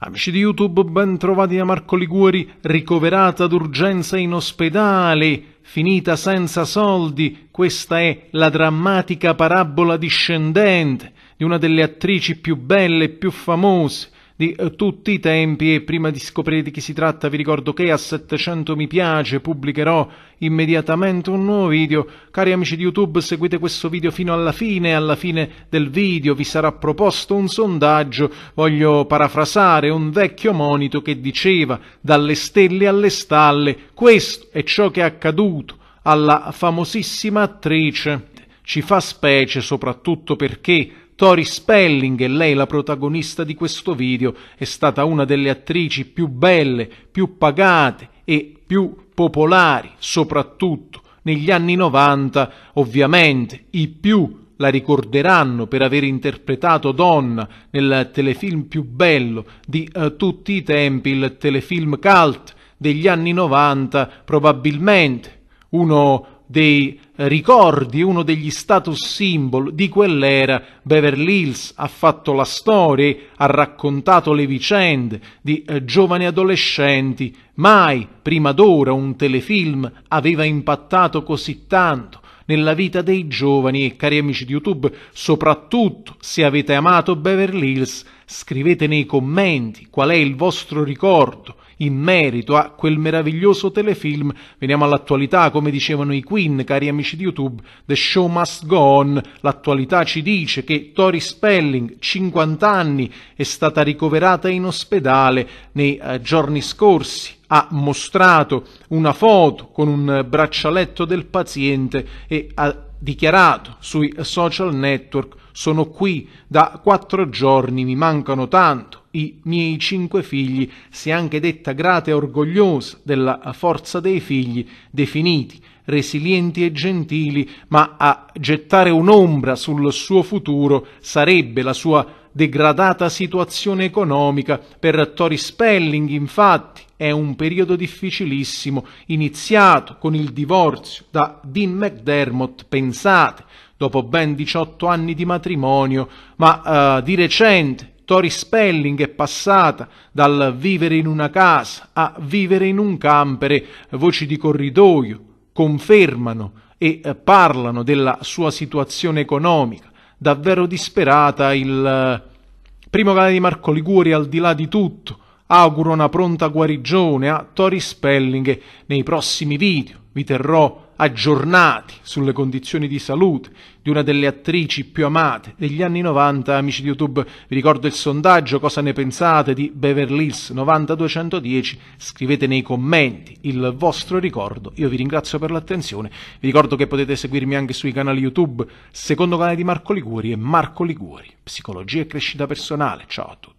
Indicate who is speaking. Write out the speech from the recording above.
Speaker 1: Amici di YouTube, ben trovati da Marco Liguori, ricoverata d'urgenza in ospedale, finita senza soldi. Questa è la drammatica parabola discendente di una delle attrici più belle e più famose, di eh, tutti i tempi e prima di scoprire di chi si tratta vi ricordo che a 700 mi piace pubblicherò immediatamente un nuovo video. Cari amici di YouTube seguite questo video fino alla fine, alla fine del video vi sarà proposto un sondaggio, voglio parafrasare un vecchio monito che diceva dalle stelle alle stalle, questo è ciò che è accaduto alla famosissima attrice. Ci fa specie soprattutto perché Tori Spelling e lei la protagonista di questo video è stata una delle attrici più belle, più pagate e più popolari, soprattutto negli anni 90, ovviamente i più la ricorderanno per aver interpretato donna nel telefilm più bello di eh, tutti i tempi, il telefilm cult degli anni 90, probabilmente uno dei ricordi, uno degli status symbol di quell'era. Beverly Hills ha fatto la storia, ha raccontato le vicende di eh, giovani adolescenti. Mai prima d'ora un telefilm aveva impattato così tanto nella vita dei giovani e cari amici di YouTube, soprattutto se avete amato Beverly Hills, scrivete nei commenti qual è il vostro ricordo in merito a quel meraviglioso telefilm. Veniamo all'attualità, come dicevano i Queen, cari amici di YouTube, The Show Must Go On. L'attualità ci dice che Tori Spelling, 50 anni, è stata ricoverata in ospedale nei eh, giorni scorsi ha mostrato una foto con un braccialetto del paziente e ha dichiarato sui social network sono qui da quattro giorni, mi mancano tanto i miei cinque figli, si è anche detta grata e orgogliosa della forza dei figli, definiti resilienti e gentili, ma a gettare un'ombra sul suo futuro sarebbe la sua degradata situazione economica. Per Tori Spelling, infatti, è un periodo difficilissimo, iniziato con il divorzio da Dean McDermott, pensate, dopo ben 18 anni di matrimonio, ma uh, di recente Tori Spelling è passata dal vivere in una casa a vivere in un campere, voci di corridoio confermano e eh, parlano della sua situazione economica, davvero disperata il Primo canale di Marco Liguri al di là di tutto. Auguro una pronta guarigione a Tori Spelling nei prossimi video. Vi terrò aggiornati sulle condizioni di salute di una delle attrici più amate degli anni 90. Amici di YouTube, vi ricordo il sondaggio, cosa ne pensate di Beverly Hills 90210? Scrivete nei commenti il vostro ricordo. Io vi ringrazio per l'attenzione. Vi ricordo che potete seguirmi anche sui canali YouTube, secondo canale di Marco Liguori e Marco Liguori, psicologia e crescita personale. Ciao a tutti.